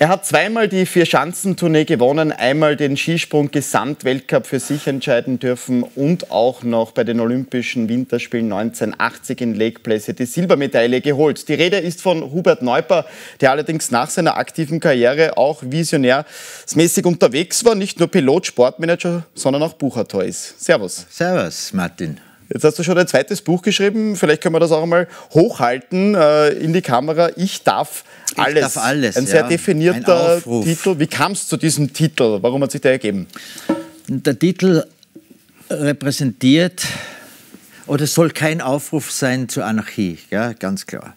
Er hat zweimal die Vier-Schanzentournee gewonnen, einmal den Skisprung-Gesamtweltcup für sich entscheiden dürfen und auch noch bei den Olympischen Winterspielen 1980 in Lake Placid die Silbermedaille geholt. Die Rede ist von Hubert Neuper, der allerdings nach seiner aktiven Karriere auch visionärsmäßig unterwegs war, nicht nur Pilot, Sportmanager, sondern auch Buchautor ist. Servus. Servus, Martin. Jetzt hast du schon ein zweites Buch geschrieben. Vielleicht können wir das auch mal hochhalten äh, in die Kamera. Ich darf alles. Ich darf alles. Ein sehr definierter ein Titel. Wie kam es zu diesem Titel? Warum hat sich der ergeben? Der Titel repräsentiert oder soll kein Aufruf sein zur Anarchie, ja, ganz klar.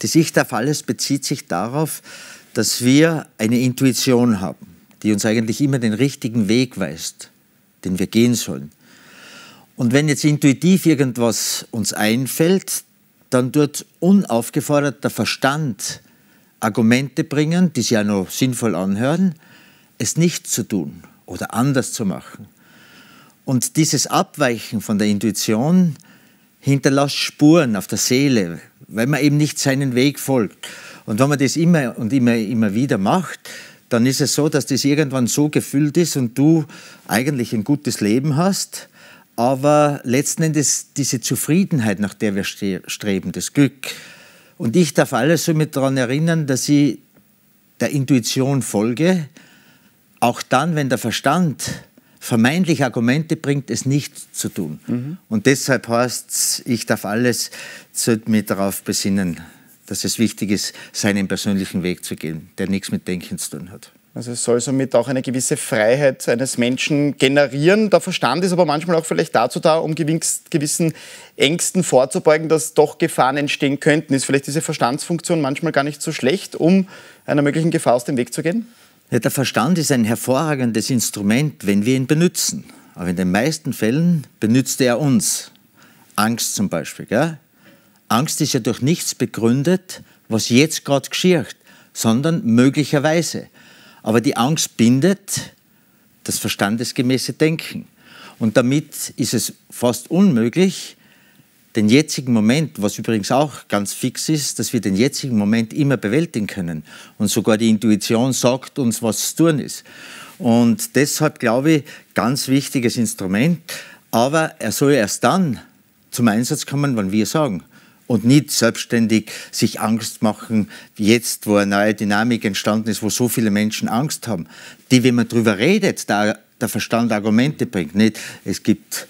Das Ich darf alles bezieht sich darauf, dass wir eine Intuition haben, die uns eigentlich immer den richtigen Weg weist, den wir gehen sollen. Und wenn jetzt intuitiv irgendwas uns einfällt, dann tut unaufgefordert der Verstand Argumente bringen, die sie ja noch sinnvoll anhören, es nicht zu tun oder anders zu machen. Und dieses Abweichen von der Intuition hinterlässt Spuren auf der Seele, weil man eben nicht seinen Weg folgt. Und wenn man das immer und immer, immer wieder macht, dann ist es so, dass das irgendwann so gefüllt ist und du eigentlich ein gutes Leben hast, aber letzten Endes diese Zufriedenheit, nach der wir streben, das Glück. Und ich darf alles so mit daran erinnern, dass ich der Intuition folge, auch dann, wenn der Verstand vermeintlich Argumente bringt, es nicht zu tun. Mhm. Und deshalb heißt es, ich darf alles mit darauf besinnen, dass es wichtig ist, seinen persönlichen Weg zu gehen, der nichts mit Denken zu tun hat. Also es soll somit auch eine gewisse Freiheit eines Menschen generieren. Der Verstand ist aber manchmal auch vielleicht dazu da, um gewissen Ängsten vorzubeugen, dass doch Gefahren entstehen könnten. Ist vielleicht diese Verstandsfunktion manchmal gar nicht so schlecht, um einer möglichen Gefahr aus dem Weg zu gehen? Ja, der Verstand ist ein hervorragendes Instrument, wenn wir ihn benutzen. Aber in den meisten Fällen benutzt er uns. Angst zum Beispiel. Gell? Angst ist ja durch nichts begründet, was jetzt gerade geschieht, sondern möglicherweise. Aber die Angst bindet das verstandesgemäße Denken. Und damit ist es fast unmöglich, den jetzigen Moment, was übrigens auch ganz fix ist, dass wir den jetzigen Moment immer bewältigen können. Und sogar die Intuition sagt uns, was zu tun ist. Und deshalb glaube ich, ganz wichtiges Instrument. Aber er soll erst dann zum Einsatz kommen, wenn wir sagen und nicht selbstständig sich Angst machen, jetzt, wo eine neue Dynamik entstanden ist, wo so viele Menschen Angst haben, die, wenn man darüber redet, da der Verstand Argumente bringt. Nicht, es gibt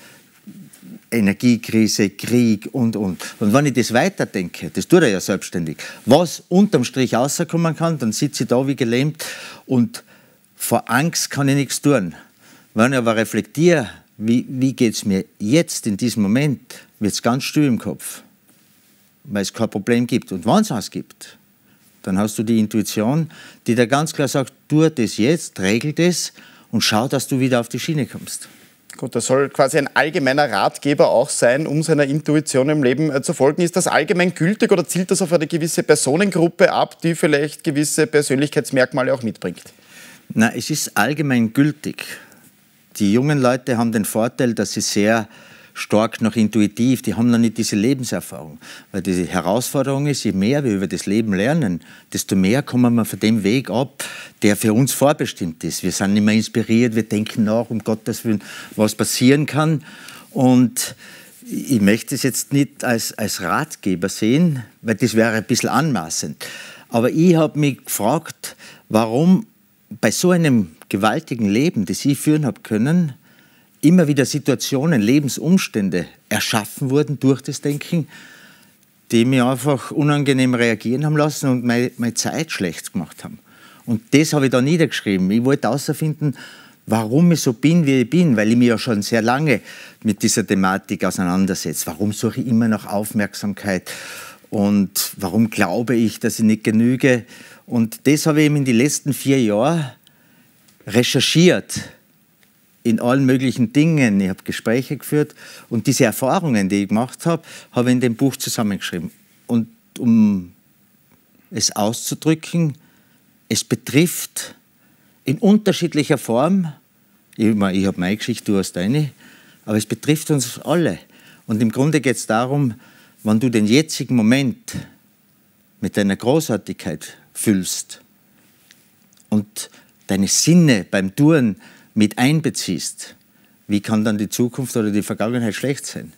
Energiekrise, Krieg und, und. Und wenn ich das weiterdenke, das tut er ja selbstständig, was unterm Strich rauskommen kann, dann sitze ich da wie gelähmt und vor Angst kann ich nichts tun. Wenn ich aber reflektiere, wie, wie geht es mir jetzt in diesem Moment, wird es ganz still im Kopf weil es kein Problem gibt. Und wenn es eins gibt, dann hast du die Intuition, die da ganz klar sagt, tu das jetzt, regel das und schau, dass du wieder auf die Schiene kommst. Gut, das soll quasi ein allgemeiner Ratgeber auch sein, um seiner Intuition im Leben äh, zu folgen. Ist das allgemein gültig oder zielt das auf eine gewisse Personengruppe ab, die vielleicht gewisse Persönlichkeitsmerkmale auch mitbringt? Na, es ist allgemein gültig. Die jungen Leute haben den Vorteil, dass sie sehr stark noch intuitiv, die haben noch nicht diese Lebenserfahrung. Weil diese Herausforderung ist, je mehr wir über das Leben lernen, desto mehr kommen wir von dem Weg ab, der für uns vorbestimmt ist. Wir sind nicht mehr inspiriert, wir denken nach, um Gottes Willen, was passieren kann. Und ich möchte es jetzt nicht als, als Ratgeber sehen, weil das wäre ein bisschen anmaßend. Aber ich habe mich gefragt, warum bei so einem gewaltigen Leben, das ich führen habe können, immer wieder Situationen, Lebensumstände erschaffen wurden durch das Denken, die mich einfach unangenehm reagieren haben lassen und meine, Zeit schlecht gemacht haben. Und das habe ich da niedergeschrieben. Ich wollte herausfinden, warum ich so bin, wie ich bin, weil ich mich ja schon sehr lange mit dieser Thematik auseinandersetze. Warum suche ich immer nach Aufmerksamkeit und warum glaube ich, dass ich nicht genüge? Und das habe ich eben in den letzten vier Jahren recherchiert in allen möglichen Dingen. Ich habe Gespräche geführt und diese Erfahrungen, die ich gemacht habe, habe ich in dem Buch zusammengeschrieben. Und um es auszudrücken, es betrifft in unterschiedlicher Form, ich, meine, ich habe meine Geschichte, du hast deine, aber es betrifft uns alle. Und im Grunde geht es darum, wenn du den jetzigen Moment mit deiner Großartigkeit füllst und deine Sinne beim Touren mit einbeziehst, wie kann dann die Zukunft oder die Vergangenheit schlecht sein?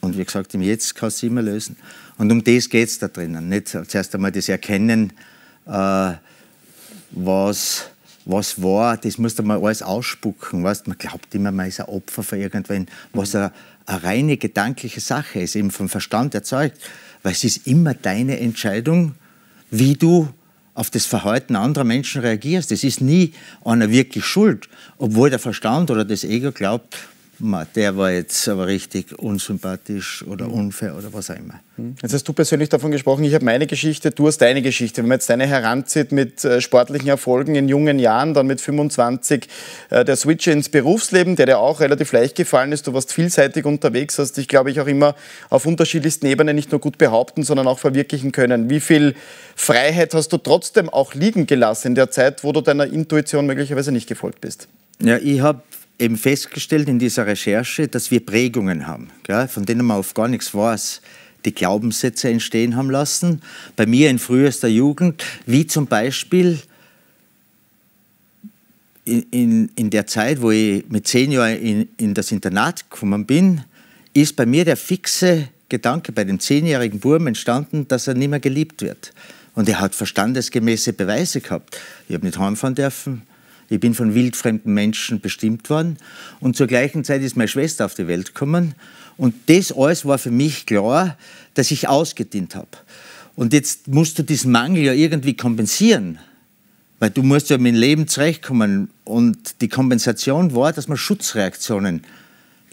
Und wie gesagt, im Jetzt kannst du immer lösen. Und um das geht es da drinnen. Nicht zuerst also einmal das Erkennen, äh, was, was war, das musst du mal alles ausspucken. Weißt? Man glaubt immer, man ist ein Opfer von irgendwen, was eine, eine reine gedankliche Sache ist, eben vom Verstand erzeugt. Weil es ist immer deine Entscheidung, wie du auf das Verhalten anderer Menschen reagierst. Das ist nie einer wirklich schuld, obwohl der Verstand oder das Ego glaubt, der war jetzt aber richtig unsympathisch oder mhm. unfair oder was auch immer. Mhm. Jetzt hast du persönlich davon gesprochen, ich habe meine Geschichte, du hast deine Geschichte. Wenn man jetzt deine heranzieht mit äh, sportlichen Erfolgen in jungen Jahren, dann mit 25 äh, der Switch ins Berufsleben, der dir auch relativ leicht gefallen ist. Du warst vielseitig unterwegs, hast dich, glaube ich, auch immer auf unterschiedlichsten Ebenen nicht nur gut behaupten, sondern auch verwirklichen können. Wie viel Freiheit hast du trotzdem auch liegen gelassen in der Zeit, wo du deiner Intuition möglicherweise nicht gefolgt bist? Ja, ich habe eben festgestellt in dieser Recherche, dass wir Prägungen haben, gell, von denen man auf gar nichts weiß, die Glaubenssätze entstehen haben lassen, bei mir in frühester Jugend, wie zum Beispiel in, in, in der Zeit, wo ich mit zehn Jahren in, in das Internat gekommen bin, ist bei mir der fixe Gedanke bei dem zehnjährigen Burm entstanden, dass er nicht mehr geliebt wird. Und er hat verstandesgemäße Beweise gehabt. Ich habe nicht heimfahren dürfen. Ich bin von wildfremden Menschen bestimmt worden. Und zur gleichen Zeit ist meine Schwester auf die Welt gekommen. Und das alles war für mich klar, dass ich ausgedient habe. Und jetzt musst du diesen Mangel ja irgendwie kompensieren. Weil du musst ja mit dem Leben zurechtkommen. Und die Kompensation war, dass man Schutzreaktionen,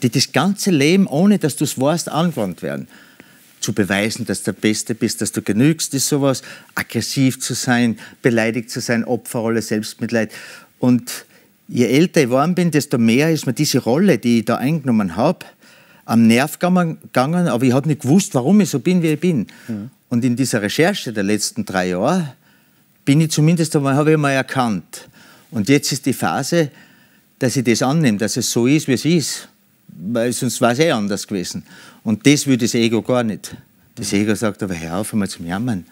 die das ganze Leben, ohne dass du es warst, angewandt werden zu beweisen, dass du der Beste bist, dass du genügst, ist sowas. Aggressiv zu sein, beleidigt zu sein, Opferrolle, Selbstmitleid. Und je älter ich geworden bin, desto mehr ist mir diese Rolle, die ich da eingenommen habe, am Nerv gegangen, aber ich habe nicht gewusst, warum ich so bin, wie ich bin. Mhm. Und in dieser Recherche der letzten drei Jahre bin ich zumindest einmal, habe ich mal erkannt. Und jetzt ist die Phase, dass ich das annehme, dass es so ist, wie es ist. Weil sonst wäre es eh anders gewesen. Und das will das Ego gar nicht. Das Ego sagt aber, hör auf einmal zum Jammern.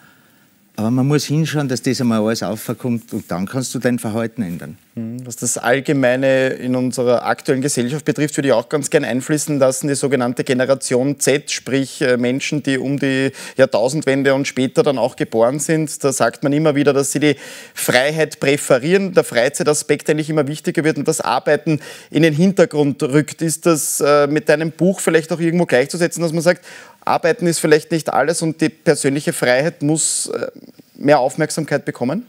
Aber man muss hinschauen, dass das einmal alles aufkommt und dann kannst du dein Verhalten ändern. Hm, was das Allgemeine in unserer aktuellen Gesellschaft betrifft, würde ich auch ganz gern einfließen lassen, die sogenannte Generation Z, sprich äh, Menschen, die um die Jahrtausendwende und später dann auch geboren sind. Da sagt man immer wieder, dass sie die Freiheit präferieren, der Freizeitaspekt eigentlich immer wichtiger wird und das Arbeiten in den Hintergrund rückt. Ist das äh, mit deinem Buch vielleicht auch irgendwo gleichzusetzen, dass man sagt, Arbeiten ist vielleicht nicht alles und die persönliche Freiheit muss äh, mehr Aufmerksamkeit bekommen?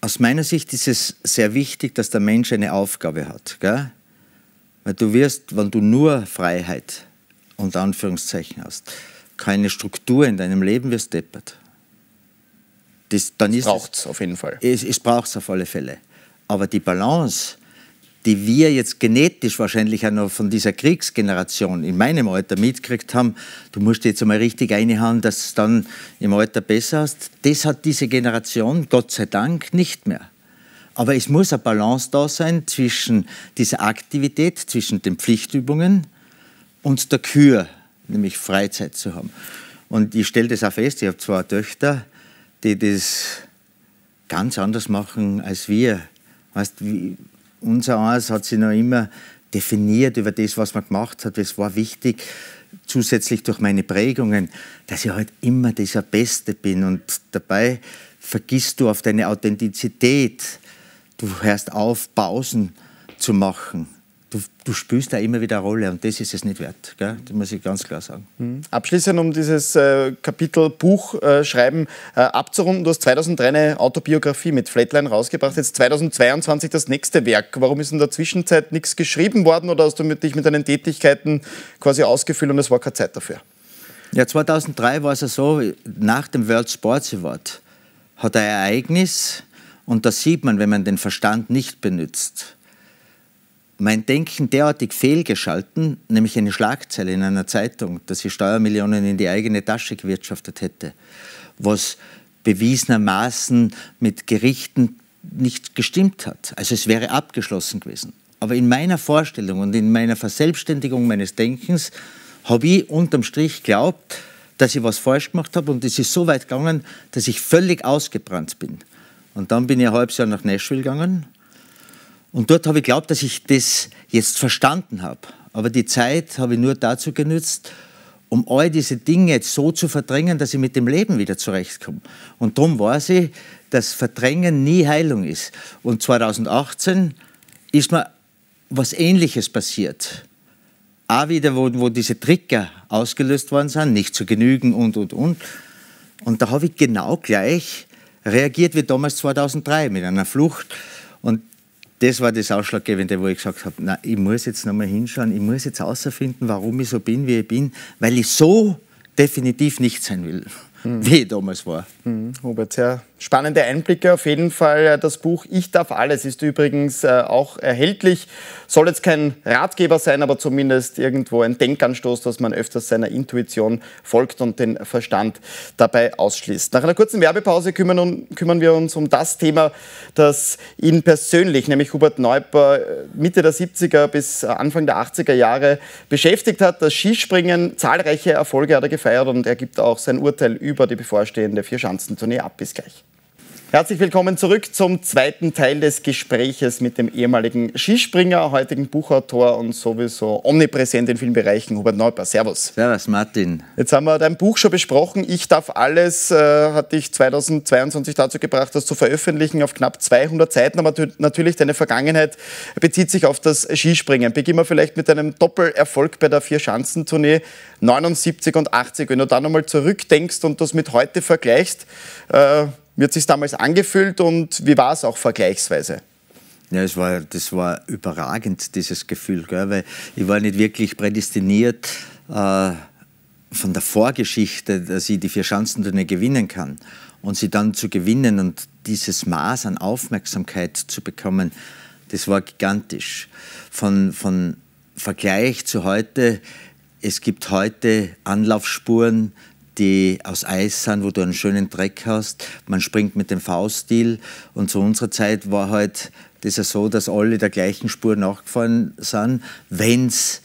Aus meiner Sicht ist es sehr wichtig, dass der Mensch eine Aufgabe hat. Gell? Weil du wirst, wenn du nur Freiheit und Anführungszeichen hast, keine Struktur in deinem Leben wirst deppert. Das, dann es braucht es auf jeden Fall. Es, es braucht es auf alle Fälle. Aber die Balance die wir jetzt genetisch wahrscheinlich auch noch von dieser Kriegsgeneration in meinem Alter mitgekriegt haben, du musst jetzt einmal richtig reinhauen, dass es dann im Alter besser hast, das hat diese Generation Gott sei Dank nicht mehr. Aber es muss eine Balance da sein zwischen dieser Aktivität, zwischen den Pflichtübungen und der Kür, nämlich Freizeit zu haben. Und ich stelle das auch fest, ich habe zwei Töchter, die das ganz anders machen als wir. Weißt, wie, unser Haus hat sich noch immer definiert über das, was man gemacht hat. Es war wichtig, zusätzlich durch meine Prägungen, dass ich halt immer dieser Beste bin. Und dabei vergisst du auf deine Authentizität. Du hörst auf, Pausen zu machen du, du spielst da immer wieder eine Rolle und das ist es nicht wert. Gell? Das muss ich ganz klar sagen. Mhm. Abschließend, um dieses äh, Kapitel Buch äh, schreiben äh, abzurunden, du hast 2003 eine Autobiografie mit Flatline rausgebracht, jetzt 2022 das nächste Werk. Warum ist in der Zwischenzeit nichts geschrieben worden oder hast du mit, dich mit deinen Tätigkeiten quasi ausgefüllt und es war keine Zeit dafür? Ja, 2003 war es ja so, nach dem World Sports Award hat ein Ereignis, und das sieht man, wenn man den Verstand nicht benutzt, mein Denken derartig fehlgeschalten, nämlich eine Schlagzeile in einer Zeitung, dass ich Steuermillionen in die eigene Tasche gewirtschaftet hätte, was bewiesenermaßen mit Gerichten nicht gestimmt hat. Also es wäre abgeschlossen gewesen. Aber in meiner Vorstellung und in meiner Verselbstständigung meines Denkens habe ich unterm Strich geglaubt, dass ich was falsch gemacht habe und es ist so weit gegangen, dass ich völlig ausgebrannt bin. Und dann bin ich ein halbes Jahr nach Nashville gegangen und dort habe ich geglaubt, dass ich das jetzt verstanden habe. Aber die Zeit habe ich nur dazu genützt, um all diese Dinge jetzt so zu verdrängen, dass ich mit dem Leben wieder zurechtkomme. Und darum weiß ich, dass Verdrängen nie Heilung ist. Und 2018 ist mir was Ähnliches passiert. Auch wieder, wo, wo diese Trigger ausgelöst worden sind, nicht zu genügen und, und, und. Und da habe ich genau gleich reagiert wie damals 2003 mit einer Flucht. Und das war das Ausschlaggebende, wo ich gesagt habe, na, ich muss jetzt nochmal hinschauen, ich muss jetzt herausfinden, warum ich so bin, wie ich bin, weil ich so definitiv nicht sein will mhm. wie ich damals war. Mhm. Robert, sehr spannende Einblicke auf jeden Fall. Äh, das Buch Ich darf alles ist übrigens äh, auch erhältlich. Soll jetzt kein Ratgeber sein, aber zumindest irgendwo ein Denkanstoß, dass man öfters seiner Intuition folgt und den Verstand dabei ausschließt. Nach einer kurzen Werbepause kümmern, kümmern wir uns um das Thema, das ihn persönlich, nämlich Hubert Neuper, äh, Mitte der 70er bis Anfang der 80er Jahre beschäftigt hat. Das Skispringen, zahlreiche Erfolge hat er gefeiert und er gibt auch sein Urteil über die bevorstehende vier Vierschanzentournee ab. Bis gleich. Herzlich willkommen zurück zum zweiten Teil des Gespräches mit dem ehemaligen Skispringer, heutigen Buchautor und sowieso omnipräsent in vielen Bereichen, Hubert Neuper. Servus. Servus, Martin. Jetzt haben wir dein Buch schon besprochen. Ich darf alles, äh, hat dich 2022 dazu gebracht, das zu veröffentlichen auf knapp 200 Seiten. Aber natürlich, deine Vergangenheit bezieht sich auf das Skispringen. Beginnen wir vielleicht mit einem Doppelerfolg bei der Vier-Schanzentournee 79 und 80. Wenn du da nochmal zurückdenkst und das mit heute vergleichst, äh, wie hat sich damals angefühlt und wie war es auch vergleichsweise? Ja, es war, das war überragend, dieses Gefühl, gell? weil ich war nicht wirklich prädestiniert äh, von der Vorgeschichte, dass ich die vier Schanzenturnier gewinnen kann. Und sie dann zu gewinnen und dieses Maß an Aufmerksamkeit zu bekommen, das war gigantisch. Von, von Vergleich zu heute, es gibt heute Anlaufspuren, die aus Eis sind, wo du einen schönen Dreck hast. Man springt mit dem V-Stil. Und zu unserer Zeit war halt das ja so, dass alle der gleichen Spur nachgefahren sind. Wenn es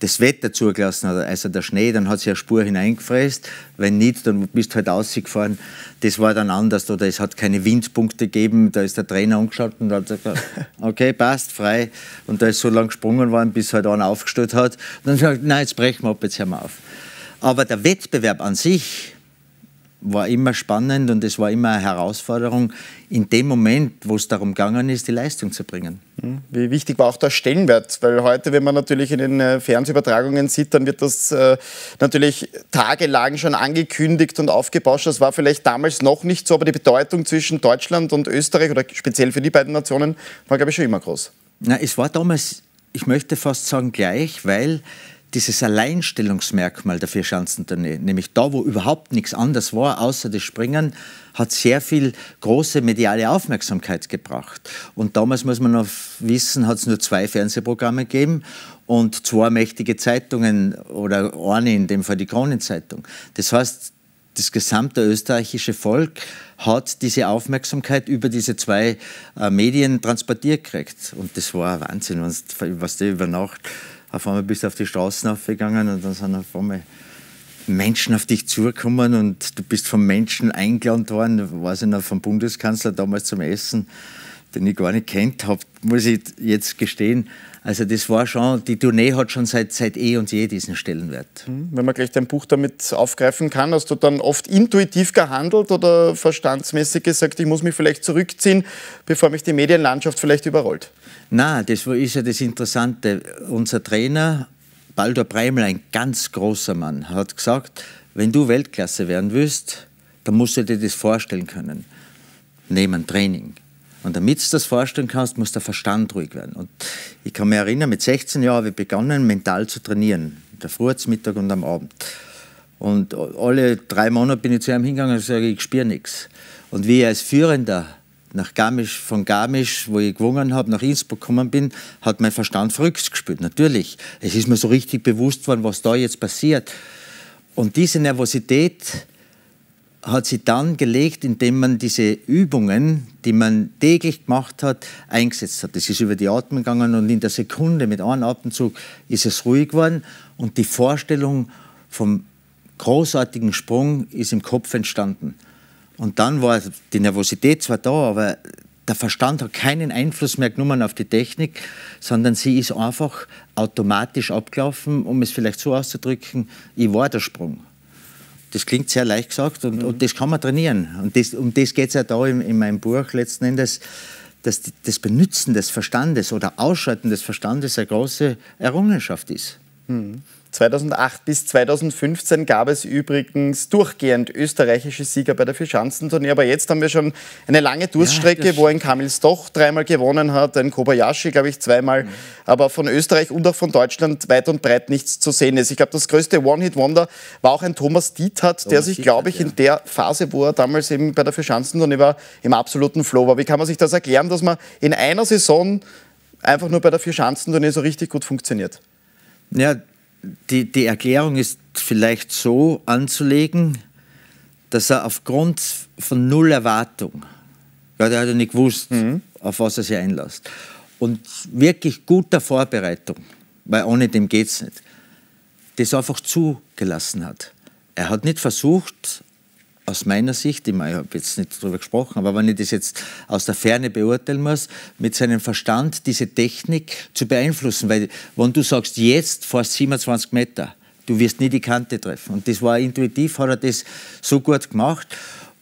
das Wetter zugelassen hat, also der Schnee, dann hat sich eine Spur hineingefräst. Wenn nicht, dann bist du halt rausgefahren. Das war dann anders oder es hat keine Windpunkte gegeben. Da ist der Trainer angeschaut und hat gesagt, okay, passt, frei. Und da ist so lange gesprungen worden, bis halt einer aufgestellt hat. Und dann sagt, gesagt, nein, jetzt brechen wir ab, jetzt hören wir auf. Aber der Wettbewerb an sich war immer spannend und es war immer eine Herausforderung in dem Moment, wo es darum gegangen ist, die Leistung zu bringen. Hm, wie wichtig war auch der Stellenwert? Weil heute, wenn man natürlich in den äh, Fernsehübertragungen sieht, dann wird das äh, natürlich tagelang schon angekündigt und aufgebauscht. Das war vielleicht damals noch nicht so, aber die Bedeutung zwischen Deutschland und Österreich oder speziell für die beiden Nationen war, glaube ich, schon immer groß. Na, es war damals, ich möchte fast sagen gleich, weil dieses Alleinstellungsmerkmal der Vierschanzentournee, nämlich da, wo überhaupt nichts anders war, außer das Springen, hat sehr viel große mediale Aufmerksamkeit gebracht. Und damals muss man noch wissen, hat es nur zwei Fernsehprogramme gegeben und zwei mächtige Zeitungen oder eine, in dem Fall die Kronenzeitung. Das heißt, das gesamte österreichische Volk hat diese Aufmerksamkeit über diese zwei äh, Medien transportiert gekriegt. Und das war Wahnsinn, was die über Nacht auf einmal bist du auf die Straßen aufgegangen und dann sind auf einmal Menschen auf dich zugekommen und du bist von Menschen eingeladen worden, weiß ich noch, vom Bundeskanzler damals zum Essen den ich gar nicht kennt habe, muss ich jetzt gestehen. Also das war schon, die Tournee hat schon seit, seit eh und je diesen Stellenwert. Hm, wenn man gleich dein Buch damit aufgreifen kann, hast du dann oft intuitiv gehandelt oder verstandsmäßig gesagt, ich muss mich vielleicht zurückziehen, bevor mich die Medienlandschaft vielleicht überrollt? Na, das ist ja das Interessante. Unser Trainer Baldur Breimel, ein ganz großer Mann, hat gesagt, wenn du Weltklasse werden willst, dann musst du dir das vorstellen können. Nehmen Training. Und damit du das vorstellen kannst, muss der Verstand ruhig werden. Und ich kann mich erinnern, mit 16 Jahren habe ich begonnen, mental zu trainieren. In der Früh, zum Mittag und am Abend. Und alle drei Monate bin ich zu einem hingegangen und sage, ich spüre nichts. Und wie ich als Führender nach Garmisch, von Garmisch, wo ich gewungen habe, nach Innsbruck gekommen bin, hat mein Verstand verrückt gespürt. Natürlich. Es ist mir so richtig bewusst worden, was da jetzt passiert. Und diese Nervosität, hat sie dann gelegt, indem man diese Übungen, die man täglich gemacht hat, eingesetzt hat. Es ist über die Atmung gegangen und in der Sekunde mit einem Atemzug ist es ruhig geworden und die Vorstellung vom großartigen Sprung ist im Kopf entstanden. Und dann war die Nervosität zwar da, aber der Verstand hat keinen Einfluss mehr genommen auf die Technik, sondern sie ist einfach automatisch abgelaufen, um es vielleicht so auszudrücken, ich war der Sprung das klingt sehr leicht gesagt und, mhm. und das kann man trainieren. Und das, um das geht es ja da in, in, meinem Buch letzten Endes, dass das Benützen des Verstandes oder Ausschalten des Verstandes eine große Errungenschaft ist. Mhm. 2008 bis 2015 gab es übrigens durchgehend österreichische Sieger bei der Vierschanzentournee, aber jetzt haben wir schon eine lange Durststrecke, ja, wo ein Kamil Stoch dreimal gewonnen hat, ein Kobayashi, glaube ich, zweimal, mhm. aber von Österreich und auch von Deutschland weit und breit nichts zu sehen ist. Ich glaube, das größte One-Hit-Wonder war auch ein Thomas Diethardt, der sich, glaube ich, ja. in der Phase, wo er damals eben bei der Vierschanzentournee war, im absoluten Flow war. Wie kann man sich das erklären, dass man in einer Saison einfach nur bei der Vierschanzentournee so richtig gut funktioniert? Ja, die, die Erklärung ist vielleicht so anzulegen, dass er aufgrund von null Erwartung, ja, der hat ja nicht gewusst, mhm. auf was er sich einlässt, und wirklich guter Vorbereitung, weil ohne dem geht es nicht, das einfach zugelassen hat. Er hat nicht versucht, aus meiner Sicht, ich, habe jetzt nicht darüber gesprochen, aber wenn ich das jetzt aus der Ferne beurteilen muss, mit seinem Verstand diese Technik zu beeinflussen. Weil wenn du sagst, jetzt fährst 27 Meter, du wirst nie die Kante treffen. Und das war intuitiv, hat er das so gut gemacht.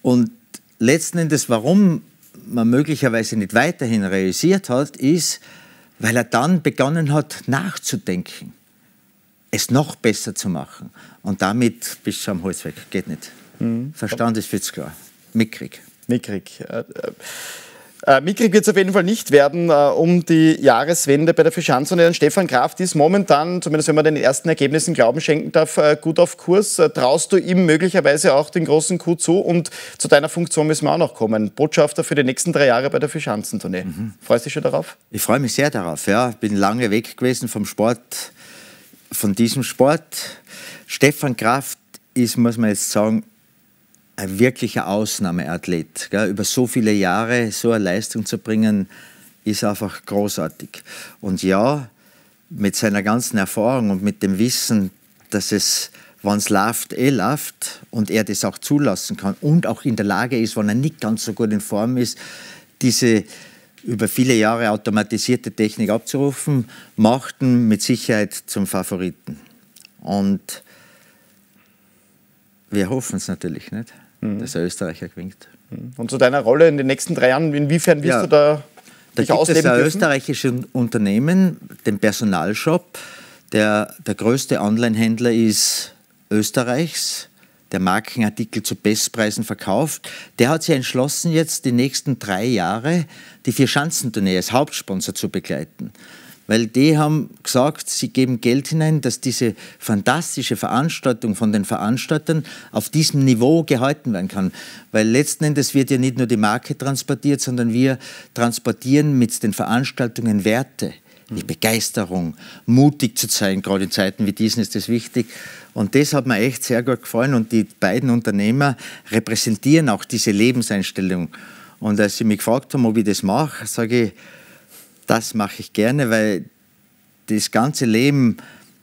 Und letzten Endes, warum man möglicherweise nicht weiterhin realisiert hat, ist, weil er dann begonnen hat, nachzudenken, es noch besser zu machen. Und damit bist du am Holzweg. Geht nicht. Mhm. Verstand ist Fitzklar. Mickrig. Mickrig. Äh, äh, äh mickrig wird es auf jeden Fall nicht werden äh, um die Jahreswende bei der Fischanz Stefan Kraft ist momentan, zumindest wenn man den ersten Ergebnissen Glauben schenken darf, äh, gut auf Kurs. Äh, traust du ihm möglicherweise auch den großen Coup zu und zu deiner Funktion müssen wir auch noch kommen. Botschafter für die nächsten drei Jahre bei der Fischanzentournee. Mhm. Freust du dich schon darauf? Ich freue mich sehr darauf, ja. Bin lange weg gewesen vom Sport, von diesem Sport. Stefan Kraft ist, muss man jetzt sagen, ein wirklicher Ausnahmeathlet. Gell? Über so viele Jahre so eine Leistung zu bringen, ist einfach großartig. Und ja, mit seiner ganzen Erfahrung und mit dem Wissen, dass es, wenn es läuft, eh läuft und er das auch zulassen kann und auch in der Lage ist, wenn er nicht ganz so gut in Form ist, diese über viele Jahre automatisierte Technik abzurufen, macht ihn mit Sicherheit zum Favoriten. Und wir hoffen es natürlich nicht mhm. dass er Österreicher gewinnt. Mhm. Und zu deiner Rolle in den nächsten drei Jahren, inwiefern wirst ja, du da da gibt Das österreichische Unternehmen, den Personalshop. Der, der größte Online-Händler ist Österreichs, der Markenartikel zu Bestpreisen verkauft. Der hat sich entschlossen, jetzt die nächsten drei Jahre die Vier-Schanzentournee als Hauptsponsor zu begleiten weil die haben gesagt, sie geben Geld hinein, dass diese fantastische Veranstaltung von den Veranstaltern auf diesem Niveau gehalten werden kann. Weil letzten Endes wird ja nicht nur die Marke transportiert, sondern wir transportieren mit den Veranstaltungen Werte die mhm. Begeisterung, mutig zu sein, gerade in Zeiten wie diesen ist das wichtig. Und das hat mir echt sehr gut gefallen und die beiden Unternehmer repräsentieren auch diese Lebenseinstellung. Und als sie mich gefragt haben, ob ich das mache, sage ich, das mache ich gerne, weil das ganze Leben,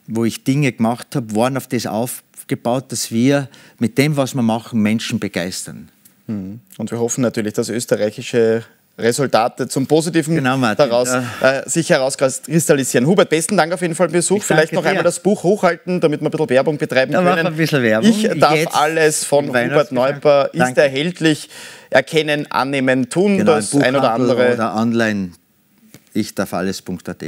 wo ich Dinge gemacht habe, waren auf das aufgebaut, dass wir mit dem, was wir machen, Menschen begeistern. Mhm. Und wir hoffen natürlich, dass österreichische Resultate zum Positiven genau, Martin, daraus ja. äh, sich herauskristallisieren. Hubert, besten Dank auf jeden Fall für den Besuch. Vielleicht noch dir. einmal das Buch hochhalten, damit wir ein bisschen Werbung betreiben da können. Ein bisschen Werbung. Ich darf Jetzt alles von Hubert Neuper ist danke. erhältlich erkennen, annehmen, tun. Genau, das ein oder andere. Oder online ich darf alles.at.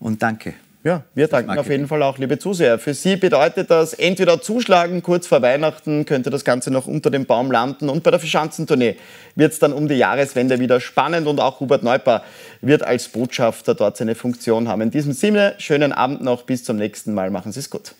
Und danke. Ja, wir danken auf jeden Fall auch, liebe Zuseher. Für Sie bedeutet das entweder zuschlagen, kurz vor Weihnachten könnte das Ganze noch unter dem Baum landen und bei der Fischanzentournee wird es dann um die Jahreswende wieder spannend und auch Hubert Neuper wird als Botschafter dort seine Funktion haben. In diesem Sinne, schönen Abend noch, bis zum nächsten Mal, machen Sie es gut.